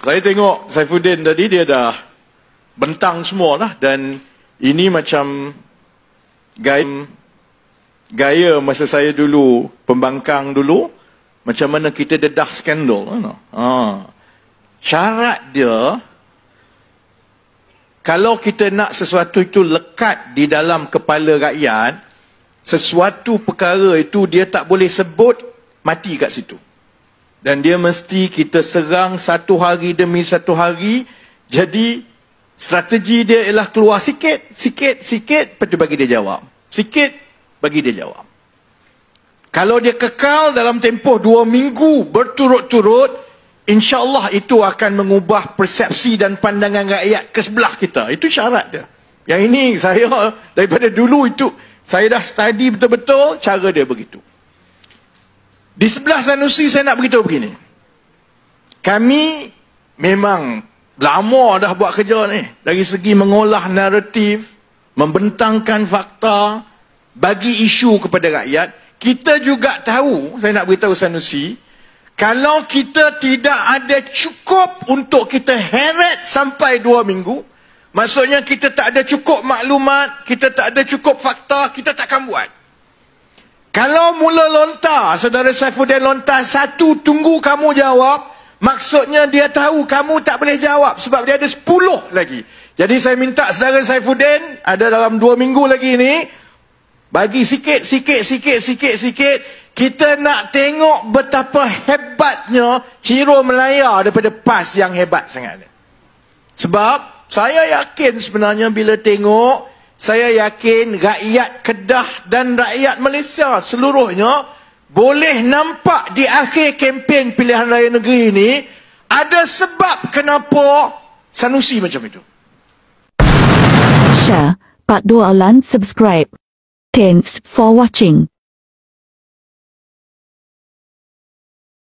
saya tengok Saifuddin tadi dia dah bentang semua lah dan ini macam gaya, gaya masa saya dulu pembangkang dulu macam mana kita dedah skandal. Ha. Syarat dia kalau kita nak sesuatu itu lekat di dalam kepala rakyat, sesuatu perkara itu dia tak boleh sebut mati kat situ dan dia mesti kita serang satu hari demi satu hari jadi strategi dia ialah keluar sikit sikit sikit pergi bagi dia jawab sikit bagi dia jawab kalau dia kekal dalam tempoh dua minggu berturut-turut insyaallah itu akan mengubah persepsi dan pandangan rakyat ke sebelah kita itu syarat dia yang ini saya daripada dulu itu saya dah study betul-betul cara dia begitu di sebelah Sanusi saya nak beritahu begini. Kami memang lama dah buat kerja ni. Dari segi mengolah naratif, membentangkan fakta, bagi isu kepada rakyat. Kita juga tahu, saya nak beritahu Sanusi, kalau kita tidak ada cukup untuk kita heret sampai dua minggu, maksudnya kita tak ada cukup maklumat, kita tak ada cukup fakta, kita takkan buat. Kalau mula lontar, saudara Saifuddin lontar satu, tunggu kamu jawab. Maksudnya dia tahu kamu tak boleh jawab sebab dia ada sepuluh lagi. Jadi saya minta saudara Saifuddin, ada dalam dua minggu lagi ni. Bagi sikit, sikit, sikit, sikit, sikit. Kita nak tengok betapa hebatnya hero Melayu daripada PAS yang hebat sangat. Sebab saya yakin sebenarnya bila tengok saya yakin rakyat Kedah dan rakyat Malaysia seluruhnya boleh nampak di akhir kempen pilihan raya negeri ini ada sebab kenapa sanusi macam itu. Share, part 2 alan subscribe. Thanks for watching.